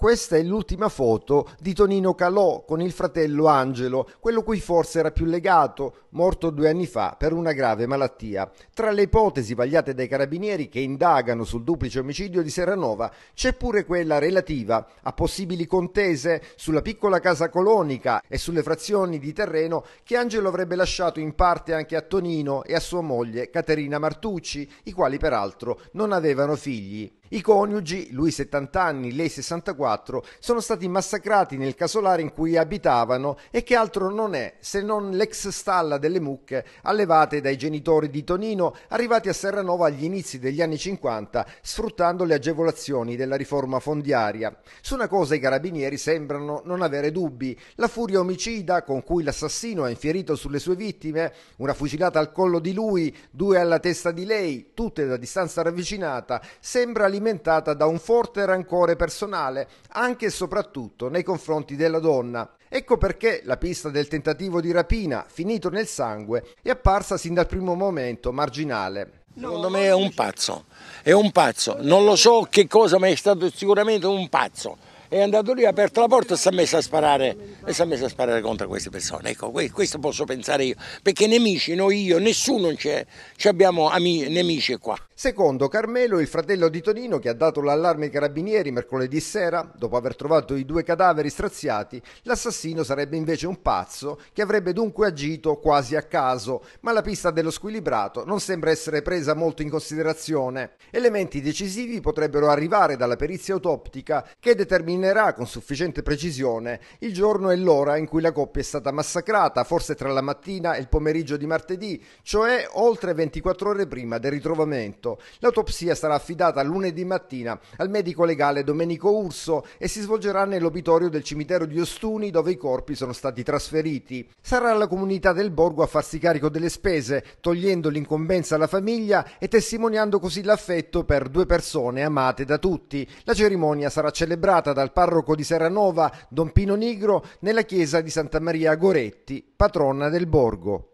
Questa è l'ultima foto di Tonino Calò con il fratello Angelo, quello cui forse era più legato, morto due anni fa per una grave malattia. Tra le ipotesi vagliate dai carabinieri che indagano sul duplice omicidio di Serranova c'è pure quella relativa a possibili contese sulla piccola casa colonica e sulle frazioni di terreno che Angelo avrebbe lasciato in parte anche a Tonino e a sua moglie Caterina Martucci, i quali peraltro non avevano figli. I coniugi, lui 70 anni, lei 64, sono stati massacrati nel casolare in cui abitavano e che altro non è se non l'ex stalla delle mucche allevate dai genitori di Tonino arrivati a Serranova agli inizi degli anni 50 sfruttando le agevolazioni della riforma fondiaria. Su una cosa i carabinieri sembrano non avere dubbi, la furia omicida con cui l'assassino ha infierito sulle sue vittime, una fucilata al collo di lui, due alla testa di lei, tutte da distanza ravvicinata, sembra l'indicazione alimentata da un forte rancore personale, anche e soprattutto nei confronti della donna. Ecco perché la pista del tentativo di rapina, finito nel sangue, è apparsa sin dal primo momento marginale. Secondo me è un pazzo, è un pazzo, non lo so che cosa, ma è stato sicuramente un pazzo è andato lì, ha aperto la porta e si è messo a sparare, e si è messo a sparare contro queste persone. Ecco, questo posso pensare io, perché nemici noi io, nessuno c'è, ci abbiamo nemici qua. Secondo Carmelo, il fratello di Tonino che ha dato l'allarme ai carabinieri mercoledì sera, dopo aver trovato i due cadaveri straziati, l'assassino sarebbe invece un pazzo che avrebbe dunque agito quasi a caso, ma la pista dello squilibrato non sembra essere presa molto in considerazione. Elementi decisivi potrebbero arrivare dalla perizia autoptica che determina determinerà con sufficiente precisione il giorno e l'ora in cui la coppia è stata massacrata, forse tra la mattina e il pomeriggio di martedì, cioè oltre 24 ore prima del ritrovamento. L'autopsia sarà affidata lunedì mattina al medico legale Domenico Urso e si svolgerà nell'obitorio del cimitero di Ostuni dove i corpi sono stati trasferiti. Sarà la comunità del borgo a farsi carico delle spese, togliendo l'incombenza alla famiglia e testimoniando così l'affetto per due persone amate da tutti. La cerimonia sarà celebrata dal dal parroco di Serranova, Don Pino Nigro, nella chiesa di Santa Maria Goretti, patrona del borgo.